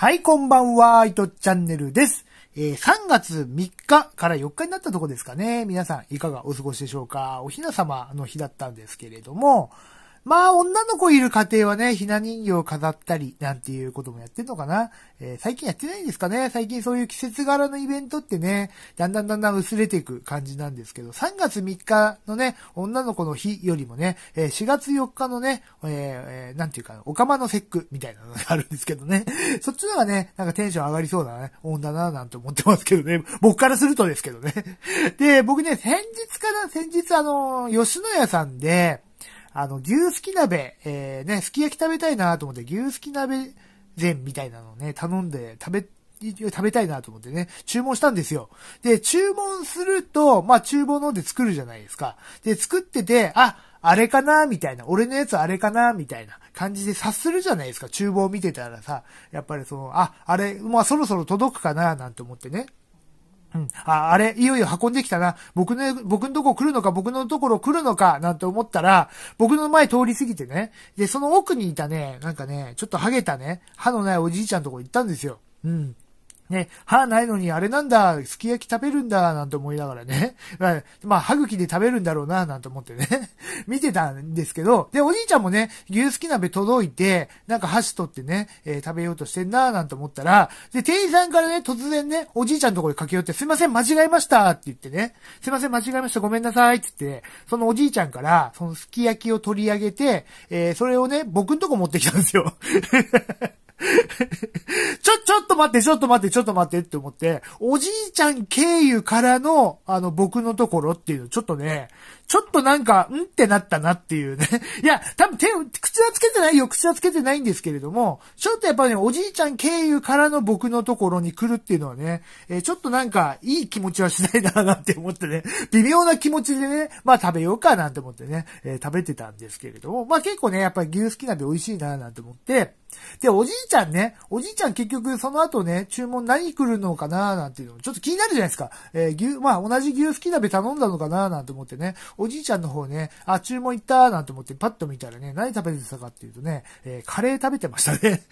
はい、こんばんは、いとチャンネルです。えー、3月3日から4日になったとこですかね。皆さん、いかがお過ごしでしょうかおひな様の日だったんですけれども、まあ、女の子いる家庭はね、ひな人形を飾ったり、なんていうこともやってんのかな。えー、最近やってないんですかね最近そういう季節柄のイベントってね、だんだんだんだん薄れていく感じなんですけど、3月3日のね、女の子の日よりもね、えー、4月4日のね、えー、なんていうか、おかまの節句みたいなのがあるんですけどね。そっちのがね、なんかテンション上がりそうだね、女だななんて思ってますけどね。僕からするとですけどね。で、僕ね、先日から、先日あの、吉野家さんで、あの、牛すき鍋、えー、ね、すき焼き食べたいなと思って、牛すき鍋膳みたいなのをね、頼んで食べ、食べたいなと思ってね、注文したんですよ。で、注文すると、まあ、厨房の方で作るじゃないですか。で、作ってて、あ、あれかなみたいな、俺のやつあれかなみたいな感じで察するじゃないですか。厨房見てたらさ、やっぱりその、あ、あれ、まあ、そろそろ届くかななんて思ってね。うん。あ、あれ、いよいよ運んできたな。僕の、僕のとこ来るのか、僕のところ来るのか、なんて思ったら、僕の前通り過ぎてね。で、その奥にいたね、なんかね、ちょっとハゲたね、歯のないおじいちゃんとこ行ったんですよ。うん。ね、歯ないのにあれなんだ、すき焼き食べるんだ、なんて思いながらね。まあ、歯茎で食べるんだろうな、なんて思ってね。見てたんですけど、で、おじいちゃんもね、牛すき鍋届いて、なんか箸取ってね、えー、食べようとしてんな、なんて思ったら、で、店員さんからね、突然ね、おじいちゃんのところに駆け寄って、すいません、間違えましたって言ってね、すいません、間違えました、ごめんなさいって言って、そのおじいちゃんから、そのすき焼きを取り上げて、えー、それをね、僕んとこ持ってきたんですよ。ちょ、ちょっと待って、ちょっと待って、ちょっと待ってって思って、おじいちゃん経由からの、あの、僕のところっていうの、ちょっとね、ちょっとなんか、んってなったなっていうね。いや、多分手、口はつけてないよ、口はつけてないんですけれども、ちょっとやっぱね、おじいちゃん経由からの僕のところに来るっていうのはね、えー、ちょっとなんか、いい気持ちはしないな、なんて思ってね、微妙な気持ちでね、まあ食べようかなんて思ってね、えー、食べてたんですけれども、まあ結構ね、やっぱり牛好きなんで美味しいな、なんて思って、で、おじいちゃんね、おじいちゃん結局その後ね、注文何来るのかななんていうのも、ちょっと気になるじゃないですか。えー、牛、まあ同じ牛すき鍋頼んだのかななんて思ってね、おじいちゃんの方ね、あ、注文行ったーなんて思ってパッと見たらね、何食べてたかっていうとね、えー、カレー食べてましたね。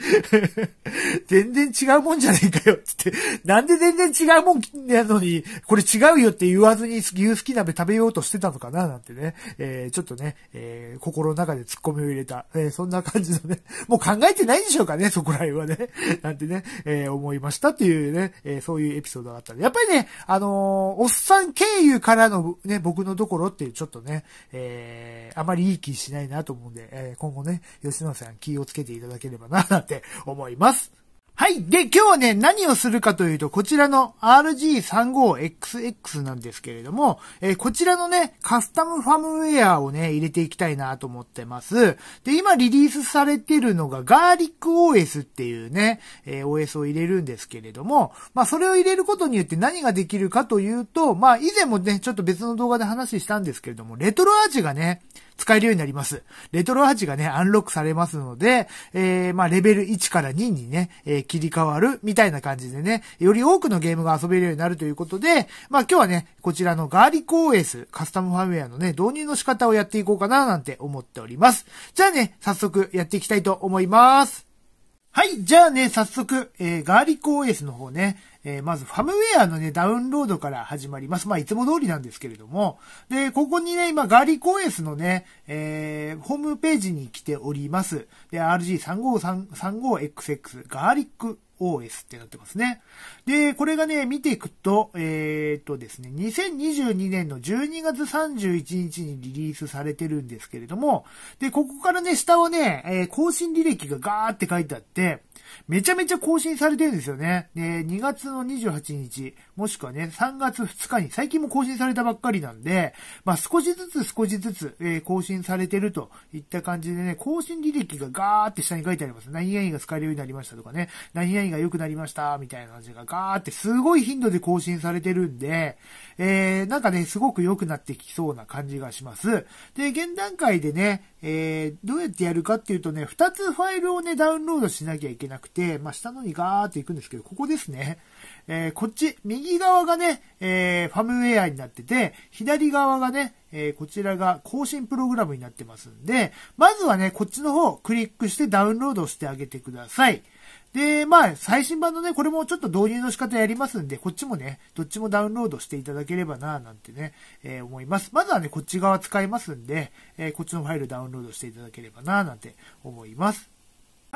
全然違うもんじゃねえかよってって、なんで全然違うもんなのに、これ違うよって言わずに牛すき鍋食べようとしてたのかななんてね、えー、ちょっとね、えー、心の中で突っ込みを入れた、えー、そんな感じのね、もう考えてないんでしょうかね、そこら辺はね。なんてね、えー、思いましたっていうね、えー、そういうエピソードがあったやっぱりね、あのー、おっさん経由からのね、僕のところっていうちょっとね、えー、あまりいい気しないなと思うんで、えー、今後ね、吉野さん気をつけていただければな、なんて思います。はい。で、今日はね、何をするかというと、こちらの RG35XX なんですけれども、えー、こちらのね、カスタムファームウェアをね、入れていきたいなと思ってます。で、今リリースされてるのが、ガーリック OS っていうね、えー、OS を入れるんですけれども、まあ、それを入れることによって何ができるかというと、まあ、以前もね、ちょっと別の動画で話したんですけれども、レトロアーチがね、使えるようになります。レトロ8がね、アンロックされますので、えー、まあ、レベル1から2にね、えー、切り替わるみたいな感じでね、より多くのゲームが遊べるようになるということで、まあ、今日はね、こちらのガーリック OS カスタムファミウェアのね、導入の仕方をやっていこうかななんて思っております。じゃあね、早速やっていきたいと思います。はい、じゃあね、早速、えー、ガーリック OS の方ね、えー、まずファムウェアのね、ダウンロードから始まります。まあ、いつも通りなんですけれども。で、ここにね、今、ガーリック OS のね、えー、ホームページに来ております。で、RG3535XX ガーリック OS ってなってますね。で、これがね、見ていくと、えっ、とですね、2022年の12月31日にリリースされてるんですけれども、で、ここからね、下をね、えー、更新履歴がガーって書いてあって、めちゃめちゃ更新されてるんですよね。で、2月の28日、もしくはね、3月2日に、最近も更新されたばっかりなんで、まあ、少しずつ少しずつ、えー、更新されてるといった感じでね、更新履歴がガーって下に書いてあります。何々が使えるようになりましたとかね、何々が良くなりました、みたいな感じがガーってすごい頻度で更新されてるんで、えー、なんかね、すごく良くなってきそうな感じがします。で、現段階でね、えー、どうやってやるかっていうとね、2つファイルをね、ダウンロードしなきゃいけないなくて、まあ、下のにガーって行くんですけど、ここですね。えー、こっち、右側がね、えー、ファムウェアになってて、左側がね、えー、こちらが更新プログラムになってますんで、まずはね、こっちの方をクリックしてダウンロードしてあげてください。で、まあ、最新版のね、これもちょっと導入の仕方やりますんで、こっちもね、どっちもダウンロードしていただければなぁなんてね、えー、思います。まずはね、こっち側使いますんで、えー、こっちのファイルダウンロードしていただければなぁなんて思います。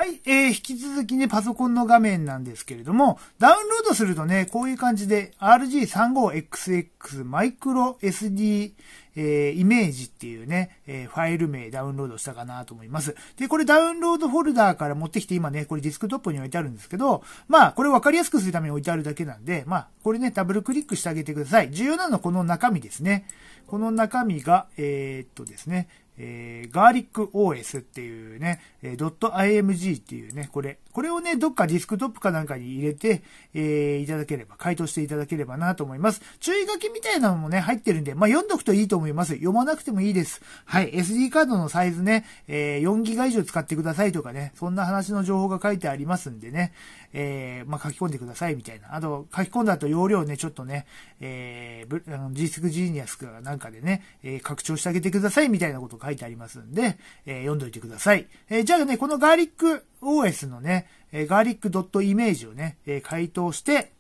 はい、えー、引き続きね、パソコンの画面なんですけれども、ダウンロードするとね、こういう感じで RG35XX マイクロ SD えー、イメージっていうね、えー、ファイル名ダウンロードしたかなと思います。で、これダウンロードフォルダーから持ってきて今ね、これディスクトップに置いてあるんですけど、まあ、これ分かりやすくするために置いてあるだけなんで、まあ、これね、ダブルクリックしてあげてください。重要なのはこの中身ですね。この中身が、えー、っとですね、えー、ガーリック o s っていうね、えー、.img っていうね、これ、これをね、どっかディスクトップかなんかに入れて、えー、いただければ、回答していただければなと思います。注意書きみたいなのもね、入ってるんで、まあ、読んどくといいと思います。読まなくてもいいです。はい、SD カードのサイズね、えー、4ギガ以上使ってくださいとかね、そんな話の情報が書いてありますんでね、えー、まあ、書き込んでくださいみたいな。あと、書き込んだ後容量ね、ちょっとね、えー、g クジーニアスかなんかでね、えー、拡張してあげてくださいみたいなこと書いてありますんで、えー、読んどいてください。えー、じゃあね、このガーリック OS のね、えー、ガーリック .image をね、えー、回答して、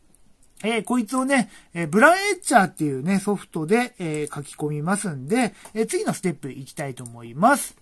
えー、こいつをね、えー、ブランエッチャーっていうね、ソフトで、えー、書き込みますんで、え次のステップ行きたいと思います。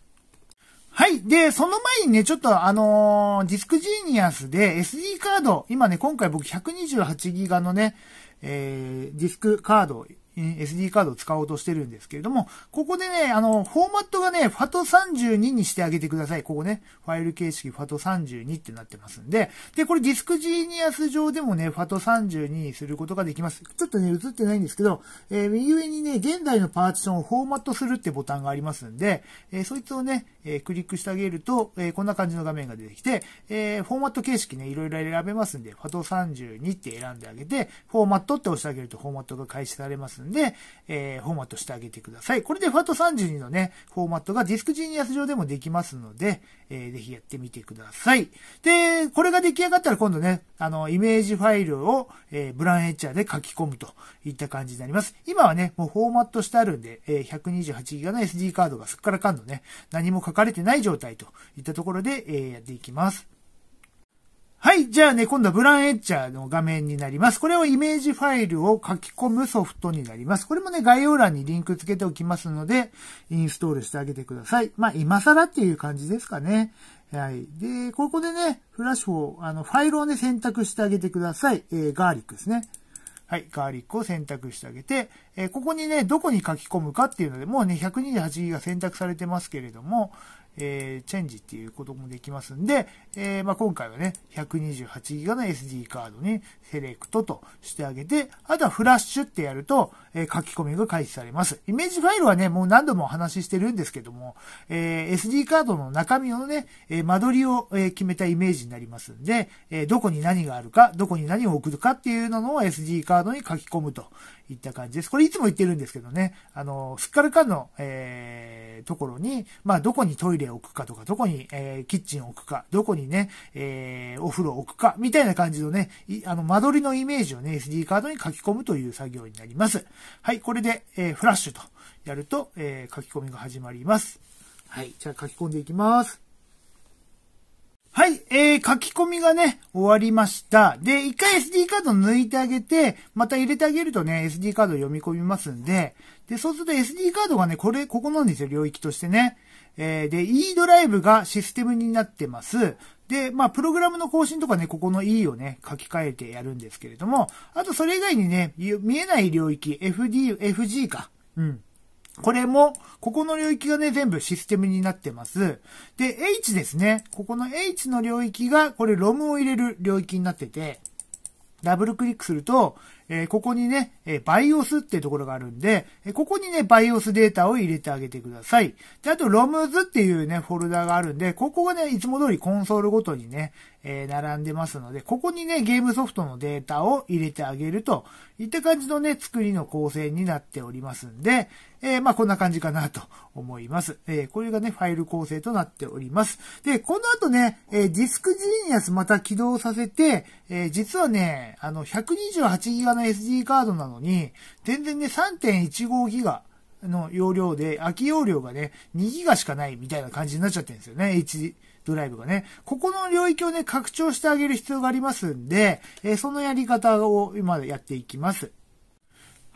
はい。で、その前にね、ちょっとあのー、ディスクジーニアスで SD カード、今ね、今回僕128ギガのね、えー、ディスクカード SD カードを使おうとしてるんですけれども、ここでね、あの、フォーマットがね、FAT32 にしてあげてください。ここね、ファイル形式 FAT32 ってなってますんで、で、これディスクジーニアス上でもね、FAT32 にすることができます。ちょっとね、映ってないんですけど、えー、右上にね、現代のパーティションをフォーマットするってボタンがありますんで、えー、そいつをね、えー、クリックしてあげると、えー、こんな感じの画面が出てきて、えー、フォーマット形式ね、いろいろ選べますんで、FAT32 って選んであげて、フォーマットって押してあげるとフォーマットが開始されますんで、で、えー、フォーマットしてあげてください。これで FAT32 のね、フォーマットがディスクジーニアス上でもできますので、えー、ぜひやってみてください。で、これが出来上がったら今度ね、あの、イメージファイルを、えー、ブランエッチャーで書き込むといった感じになります。今はね、もうフォーマットしてあるんで、えー、128GB の SD カードがすっからかんのね、何も書かれてない状態といったところで、えー、やっていきます。はい。じゃあね、今度はブランエッチャーの画面になります。これをイメージファイルを書き込むソフトになります。これもね、概要欄にリンクつけておきますので、インストールしてあげてください。まあ、今更っていう感じですかね。はい。で、ここでね、フラッシュを、あの、ファイルをね、選択してあげてください。えー、ガーリックですね。はい、ガーリックを選択してあげて、えー、ここにね、どこに書き込むかっていうので、もうね、128GB が選択されてますけれども、えー、チェンジっていうこともできますんで、えー、まあ、今回はね、128GB の SD カードにセレクトとしてあげて、あとはフラッシュってやると、えー、書き込みが開始されます。イメージファイルはね、もう何度もお話ししてるんですけども、え SD カードの中身のね、え間取りを、え決めたイメージになりますんで、えどこに何があるか、どこに何を送るかっていうのを SD カードに書き込むといった感じです。これいつも言ってるんですけどね、あの、すっからかんの、えところに、まあ、どこにトイレで置くかとか、どこに、えー、キッチンを置くか、どこにね、えー、お風呂を置くか、みたいな感じのね、あの、間取りのイメージをね、SD カードに書き込むという作業になります。はい、これで、えー、フラッシュとやると、えー、書き込みが始まります。はい、じゃあ書き込んでいきます。はい、えー、書き込みがね、終わりました。で、一回 SD カード抜いてあげて、また入れてあげるとね、SD カード読み込みますんで、で、そうすると SD カードがね、これ、ここなんですよ、領域としてね。えー、で、E ドライブがシステムになってます。で、まあ、プログラムの更新とかね、ここの E をね、書き換えてやるんですけれども、あとそれ以外にね、見えない領域、FD、FG か。うん。これも、ここの領域がね、全部システムになってます。で、H ですね。ここの H の領域が、これ ROM を入れる領域になってて、ダブルクリックすると、えここにね、え BIOS っていうところがあるんで、えここにね、BIOS データを入れてあげてください。で、あと ROMs っていうね、フォルダがあるんで、ここがね、いつも通りコンソールごとにね、え並んでますので、ここにね、ゲームソフトのデータを入れてあげるといった感じのね、作りの構成になっておりますんで、えー、まあこんな感じかなと思います。えー、これがね、ファイル構成となっております。で、この後ね、えー、ディスクジーニアスまた起動させて、え実はね、あの、128GB の SD カードなのに、全然ね、3.15ギガの容量で、空き容量がね、2ギガしかないみたいな感じになっちゃってるんですよね、HD ドライブがね。ここの領域をね、拡張してあげる必要がありますんで、えー、そのやり方を今やっていきます。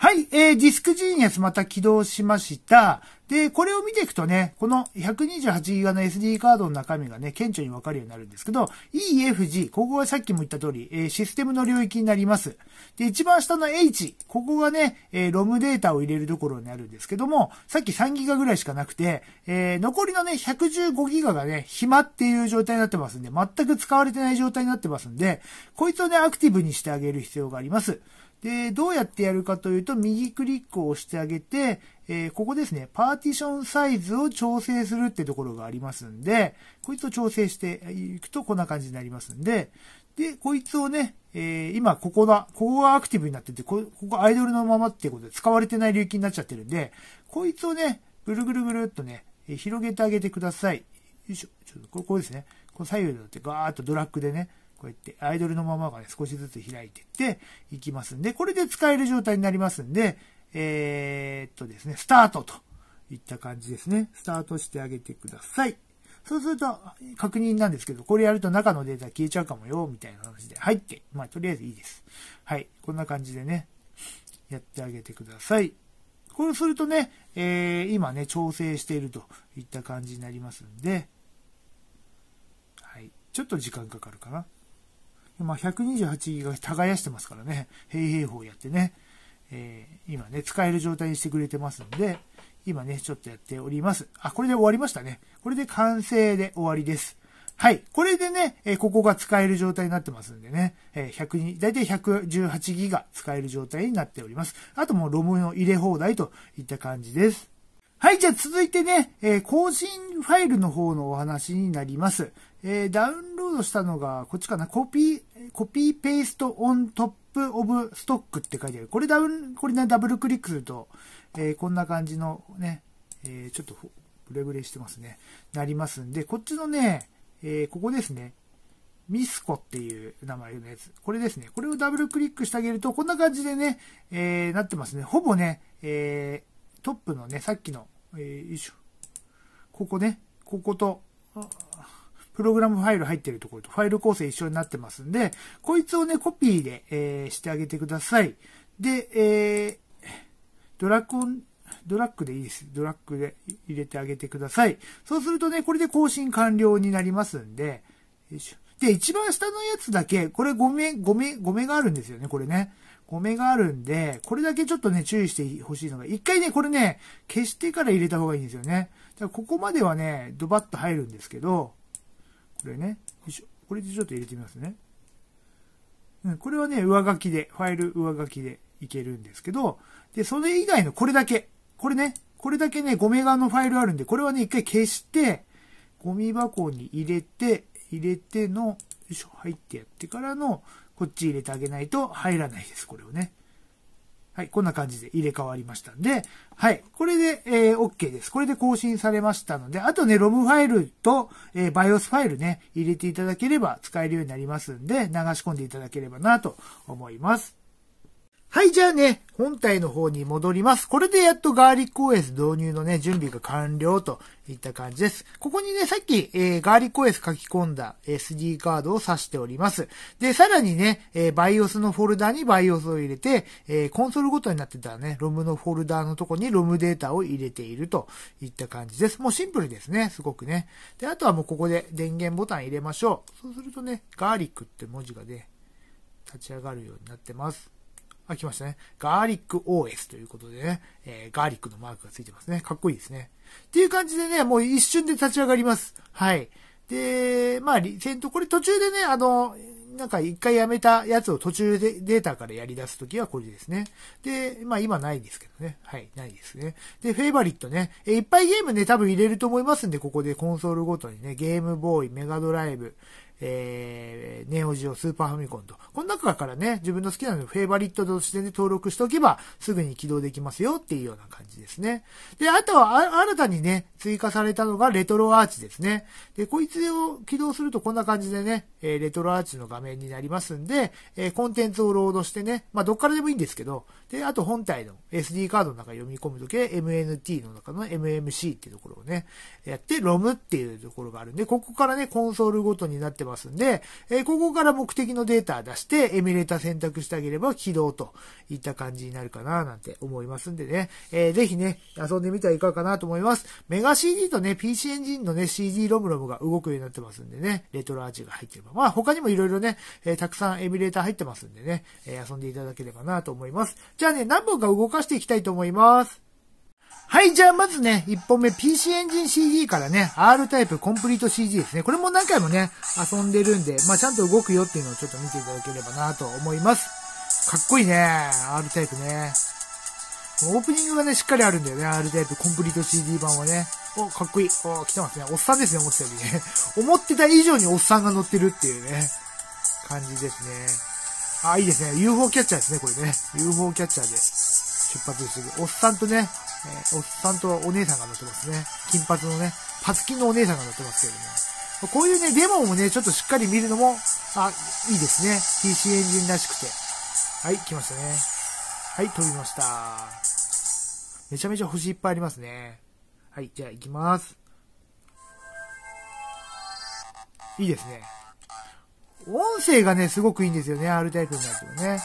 はい、えー、ディスクジーニアスまた起動しました。で、これを見ていくとね、この 128GB の SD カードの中身がね、顕著にわかるようになるんですけど、EFG、ここはさっきも言った通り、えシステムの領域になります。で、一番下の H、ここがね、えム ROM データを入れるところになるんですけども、さっき 3GB ぐらいしかなくて、えー、残りのね、115GB がね、暇っていう状態になってますんで、全く使われてない状態になってますんで、こいつをね、アクティブにしてあげる必要があります。で、どうやってやるかというと、右クリックを押してあげて、えー、ここですね、パーティションサイズを調整するってところがありますんで、こいつを調整していくとこんな感じになりますんで、で、こいつをね、えー、今、ここだ、ここがアクティブになってて、こ、ここアイドルのままっていうことで使われてない領域になっちゃってるんで、こいつをね、ぐるぐるぐるっとね、広げてあげてください。よいしょ、ちょっとここうですね。この左右だってガーッとドラッグでね、こうやってアイドルのままがね、少しずつ開いてっていきますんで、これで使える状態になりますんで、えー、っとですね、スタートといった感じですね。スタートしてあげてください。そうすると、確認なんですけど、これやると中のデータ消えちゃうかもよ、みたいな話で入って、まあ、とりあえずいいです。はい。こんな感じでね、やってあげてください。これするとね、えー、今ね、調整しているといった感じになりますんで、はい。ちょっと時間かかるかな。まあ、128ギガ耕してますからね、平平法やってね、えー、今ね、使える状態にしてくれてますんで、今ね、ちょっとやっております。あ、これで終わりましたね。これで完成で終わりです。はい。これでね、えー、ここが使える状態になってますんでね、えー、102、だいたい118ギガ使える状態になっております。あともうロムの入れ放題といった感じです。はい、じゃあ続いてね、えー、更新ファイルの方のお話になります。えー、ダウンロードしたのが、こっちかな、コピーコピーペーストオントップオブストックって書いてある。これダブル、これね、ダブルクリックすると、えー、こんな感じのね、えー、ちょっとブレブレしてますね。なりますんで、こっちのね、えー、ここですね。ミスコっていう名前のやつ。これですね。これをダブルクリックしてあげると、こんな感じでね、えー、なってますね。ほぼね、えー、トップのね、さっきの、えー、ここね、ここと、プログラムファイル入ってるところとファイル構成一緒になってますんで、こいつをね、コピーで、えー、してあげてください。で、えー、ドラコン、ドラッグでいいです。ドラッグで入れてあげてください。そうするとね、これで更新完了になりますんで、で、一番下のやつだけ、これ5目、5目、5目があるんですよね、これね。5目があるんで、これだけちょっとね、注意してほしいのが、一回ね、これね、消してから入れた方がいいんですよね。じゃここまではね、ドバッと入るんですけど、これね。これでちょっと入れてみますね。うん、これはね、上書きで、ファイル上書きでいけるんですけど、で、それ以外のこれだけ、これね、これだけね、5メガのファイルあるんで、これはね、一回消して、ゴミ箱に入れて、入れての、よいしょ、入ってやってからの、こっち入れてあげないと入らないです、これをね。はい、こんな感じで入れ替わりましたんで、はい、これで、えー、OK です。これで更新されましたので、あとね、ロムファイルと、えー、BIOS ファイルね、入れていただければ使えるようになりますんで、流し込んでいただければなと思います。はい、じゃあね、本体の方に戻ります。これでやっとガーリック OS 導入のね、準備が完了といった感じです。ここにね、さっき、えー、ガーリック OS 書き込んだ SD カードを挿しております。で、さらにね、えー、BIOS のフォルダに BIOS を入れて、えー、コンソールごとになってたね、ROM のフォルダのとこに ROM データを入れているといった感じです。もうシンプルですね、すごくね。で、あとはもうここで電源ボタン入れましょう。そうするとね、ガーリックって文字がね、立ち上がるようになってます。あ、来ましたね。ガーリック OS ということでね、えー、ガーリックのマークがついてますね。かっこいいですね。っていう感じでね、もう一瞬で立ち上がります。はい。で、まあ、リセント、これ途中でね、あの、なんか一回やめたやつを途中でデータからやり出すときはこれですね。で、まあ今ないですけどね。はい、ないですね。で、フェイバリットね。え、いっぱいゲームね、多分入れると思いますんで、ここでコンソールごとにね、ゲームボーイ、メガドライブ、えー、ネオジオ、スーパーファミコンと。この中からね、自分の好きなのフェイバリットとしてね、登録しておけば、すぐに起動できますよっていうような感じですね。で、あとは、新たにね、追加されたのがレトロアーチですね。で、こいつを起動するとこんな感じでね、えレトロアーチの画面になりますんで、えコンテンツをロードしてね、まあ、どっからでもいいんですけど、で、あと本体の SD カードの中読み込むときは MNT の中の MMC っていうところをね、やって ROM っていうところがあるんで、ここからね、コンソールごとになってますんで、えここから目的のデータ出して、エミュレーター選択してあげれば起動といった感じになるかななんて思いますんでね、えー、ぜひね、遊んでみてはいかがかなと思います。メガ CD とね、PC エンジンのね、CD ロムロムが動くようになってますんでね、レトロアーチが入ってれば。まあ他にも色々ね、えたくさんエミュレーター入ってますんでね、え遊んでいただければなと思います。じゃあね、何本か動かしていきたいと思います。はい、じゃあまずね、1本目 PC エンジン c d からね、R タイプコンプリート c d ですね。これも何回もね、遊んでるんで、まあちゃんと動くよっていうのをちょっと見ていただければなと思います。かっこいいね、R タイプね。オープニングがね、しっかりあるんだよね、R タイプコンプリート CD 版はね。お、かっこいい。お、来てますね。おっさんですね、思ってたよりね。思ってた以上におっさんが乗ってるっていうね、感じですね。あ、いいですね。UFO キャッチャーですね、これね。UFO キャッチャーで出発する。おっさんとね、えー、おっさんとお姉さんが乗ってますね。金髪のね、パツキンのお姉さんが乗ってますけれども。こういうね、デモもね、ちょっとしっかり見るのも、あ、いいですね。TC エンジンらしくて。はい、来ましたね。はい、飛びました。めちゃめちゃ星いっぱいありますね。はい、じゃあ行きます。いいですね。音声がね、すごくいいんですよね、R タイプのやつはね。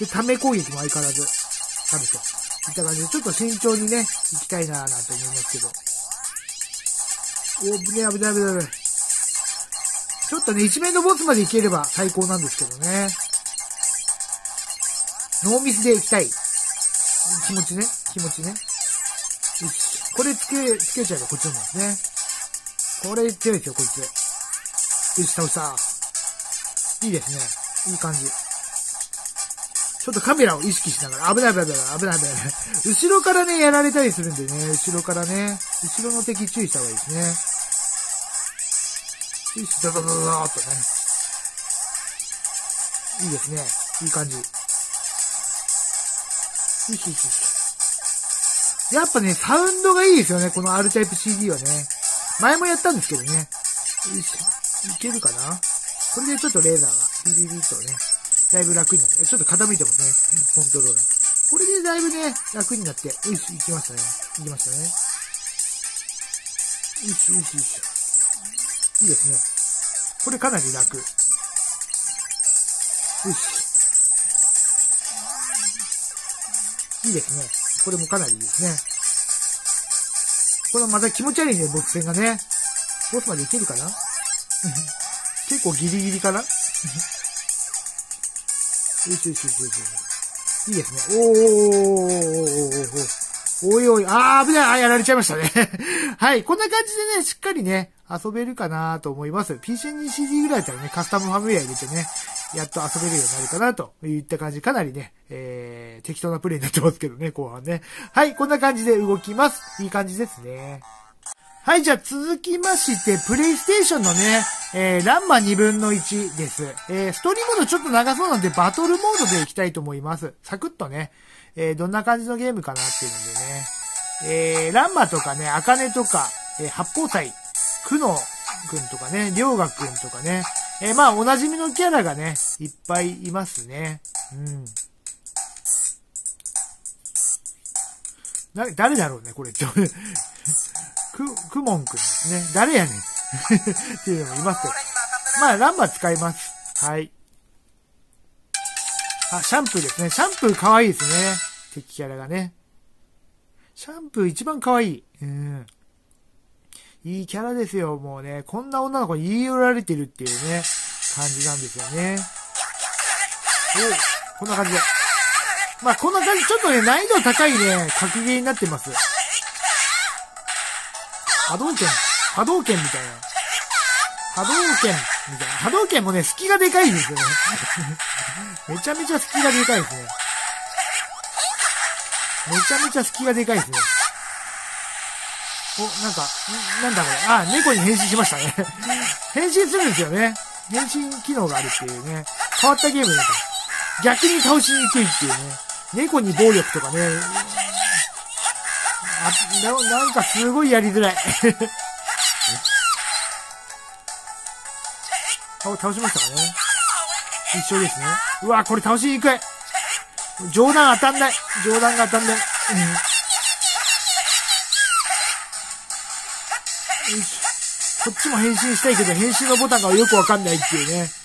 で、ため攻撃も相変わらずあると。いった感じで、ちょっと慎重にね、行きたいなぁなんて思いますけど。お、危ね危ね危ね危ね。ちょっとね、一面のボスまで行ければ最高なんですけどね。ノーミスで行きたい。気持ちね、気持ちね。これつけ、つけちゃえばこっちのもんですね。これ強いですよ、こいつ。で、下した。いいですね。いい感じ。ちょっとカメラを意識しながら、危ない危ない危ない危ない危ない。後ろからね、やられたりするんでね、後ろからね、後ろの敵注意した方がいいですね。よし、ドドドドーっとね。いいですね。いい感じ。よしよしよし。やっぱね、サウンドがいいですよね、この R タイプ CD はね。前もやったんですけどね。よしいけるかなこれでちょっとレーザーが、ビビビッとね、だいぶ楽になって、ちょっと傾いてますね、コントローラー。これでだいぶね、楽になって、よし、行きましたね。行きましたね。よし、よし、よし。いいですね。これかなり楽。よし。いいですね。これもかなりいいですね。これまた気持ち悪いね、ボス戦がね。ボスまでいけるかな結構ギリギリかなよしよしよしよしよし。いいですね。おーおーおおいおい、あー、危ない、あ、やられちゃいましたね はい、こんな感じでね、しっかりね、遊べるかなと思います。PC2CD ぐらいだったらね、カスタムファミリア入れてね、やっと遊べるようになるかなといった感じ。かなりね、えー、適当なプレイになってますけどね、後半ね。はい、こんな感じで動きます。いい感じですね。はい、じゃあ続きまして、プレイステーションのね、えー、ランマ2分の1です。えー、ストーリーモードちょっと長そうなんで、バトルモードでいきたいと思います。サクッとね、えー、どんな感じのゲームかなっていうのでね、えー、ランマとかね、アカネとか、えー、八方斎、久野くんとかね、りょうが君とかね、えー、まあ、おなじみのキャラがね、いっぱいいますね。うん。な、誰だろうね、これ。く、くもんくんですね。誰やねんっていうのもいますけど。まあ、ランバ使います。はい。あ、シャンプーですね。シャンプー可愛いですね。敵キャラがね。シャンプー一番可愛い。うん。いいキャラですよ、もうね。こんな女の子に言い寄られてるっていうね、感じなんですよね。おこんな感じで。まあ、こんな感じ、ちょっとね、難易度高いね、格ゲーになってます。波動拳、波動拳みたいな。波動拳みたいな。波動拳もね、隙がでかいですよね。めちゃめちゃ隙がでかいですね。めちゃめちゃ隙がでかいですね。お、なんか、なんだこれ。あ、猫に変身しましたね。変身するんですよね。変身機能があるっていうね。変わったゲームだと。逆に倒しにくいっていうね。猫に暴力とかね、あな、なんかすごいやりづらい。倒、倒しましたかね一緒ですね。うわ、これ倒しにくい。冗談当たんない。冗談が当たんない。こっちも変身したいけど、変身のボタンがよくわかんないっていうね。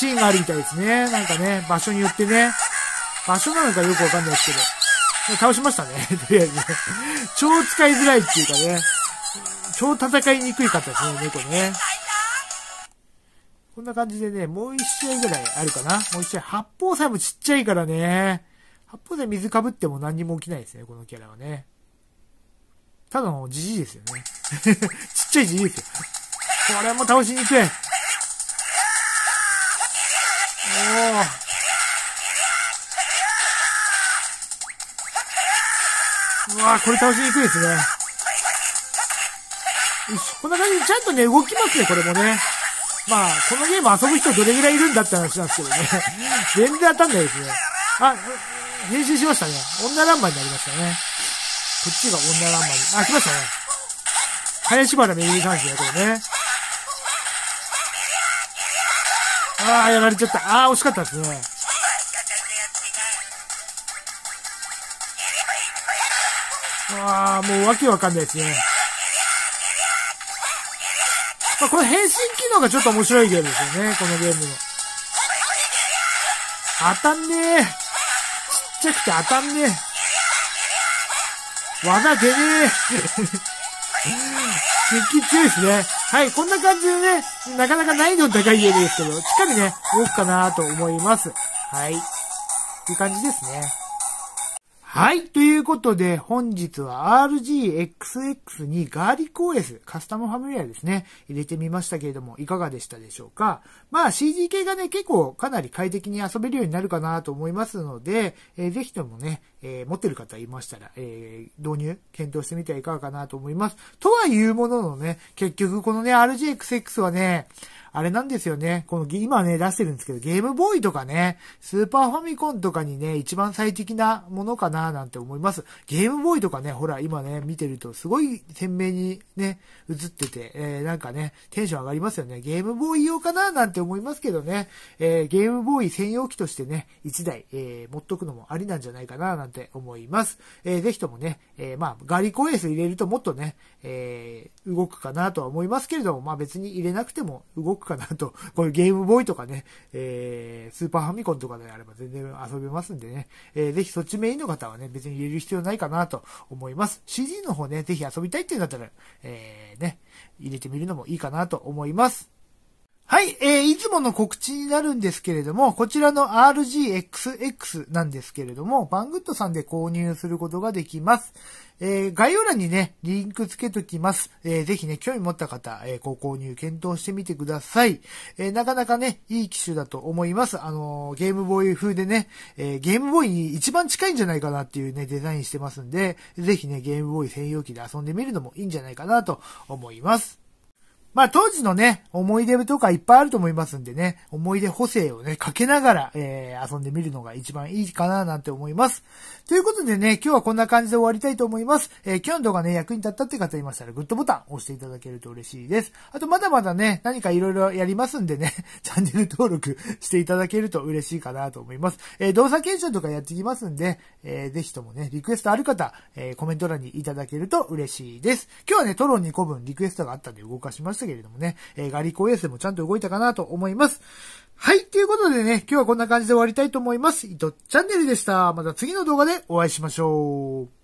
シーンがあるみたいですね。なんかね、場所によってね。場所なのかよくわかんないですけど。倒しましたね。とりあえずね。超使いづらいっていうかね。超戦いにくい方ですね、猫ね。こんな感じでね、もう一試合ぐらいあるかな。もう一試合。八方斎もちっちゃいからね。八方斎水かぶっても何にも起きないですね、このキャラはね。ただのじじいですよね。ちっちゃいじじいですよ。これも倒しにくい。おうわこれ倒しにくいですね。よし、こんな感じでちゃんとね、動きますね、これもね。まあ、このゲーム遊ぶ人どれぐらいいるんだって話なんですけどね。全然当たんないですね。あ、編集しましたね。女ランマになりましたね。こっちが女ランマに。あ、来ましたね。林原めぐみさんですね、これね。ああ、やられちゃった。ああ、惜しかったですね。ああ、もうわけわかんないですね。まあ、この変身機能がちょっと面白いゲームですよね、このゲームの。当たんねえ。ちっちゃくて当たんねえ。技出ねえ。敵強いですね。はい、こんな感じでね、なかなか難易度の高いゲームですけど、しっかりね、動くかなと思います。はい。っていう感じですね。はい。ということで、本日は RGXX にガーリック OS、カスタムファミリアですね、入れてみましたけれども、いかがでしたでしょうかまあ CG 系がね、結構かなり快適に遊べるようになるかなと思いますので、えー、ぜひともね、えー、持ってる方いましたら、えー、導入、検討してみてはいかがかなと思います。とはいうもののね、結局このね、RGXX はね、あれなんですよね。この、今ね、出してるんですけど、ゲームボーイとかね、スーパーファミコンとかにね、一番最適なものかななんて思います。ゲームボーイとかね、ほら、今ね、見てるとすごい鮮明にね、映ってて、えー、なんかね、テンション上がりますよね。ゲームボーイ用かななんて思いますけどね、えー、ゲームボーイ専用機としてね、1台、えー、持っとくのもありなんじゃないかななんて思います。えー、ぜひともね、えー、まあ、ガリコエース入れるともっとね、えー、動くかなとは思いますけれども、まあ別に入れなくても動くくかなと。こういうゲームボーイとかね、えー、スーパーファミコンとかであれば全然遊べますんでね、えー、ぜひそっちメインの方はね、別に入れる必要ないかなと思います。CD の方ね、ぜひ遊びたいっていうんだったら、えー、ね、入れてみるのもいいかなと思います。はい、えー、いつもの告知になるんですけれども、こちらの RGXX なんですけれども、バングッドさんで購入することができます。えー、概要欄にね、リンクつけときます。えー、ぜひね、興味持った方、えー、ご購入検討してみてください。えなかなかね、いい機種だと思います。あのゲームボーイ風でね、えゲームボーイに一番近いんじゃないかなっていうね、デザインしてますんで、ぜひね、ゲームボーイ専用機で遊んでみるのもいいんじゃないかなと思います。まあ当時のね、思い出とかいっぱいあると思いますんでね、思い出補正をね、かけながら、えー、遊んでみるのが一番いいかななんて思います。ということでね、今日はこんな感じで終わりたいと思います。えー、今日の動画ね、役に立ったって方いましたら、グッドボタン押していただけると嬉しいです。あとまだまだね、何か色々やりますんでね、チャンネル登録していただけると嬉しいかなと思います。えー、動作検証とかやってきますんで、えー、ぜひともね、リクエストある方、えー、コメント欄にいただけると嬉しいです。今日はね、トロンに個分リクエストがあったんで動かしました。したけれどもね、えー、ガリコ衛星もちゃんと動いたかなと思います。はい、ということでね、今日はこんな感じで終わりたいと思います。伊藤チャンネルでした。また次の動画でお会いしましょう。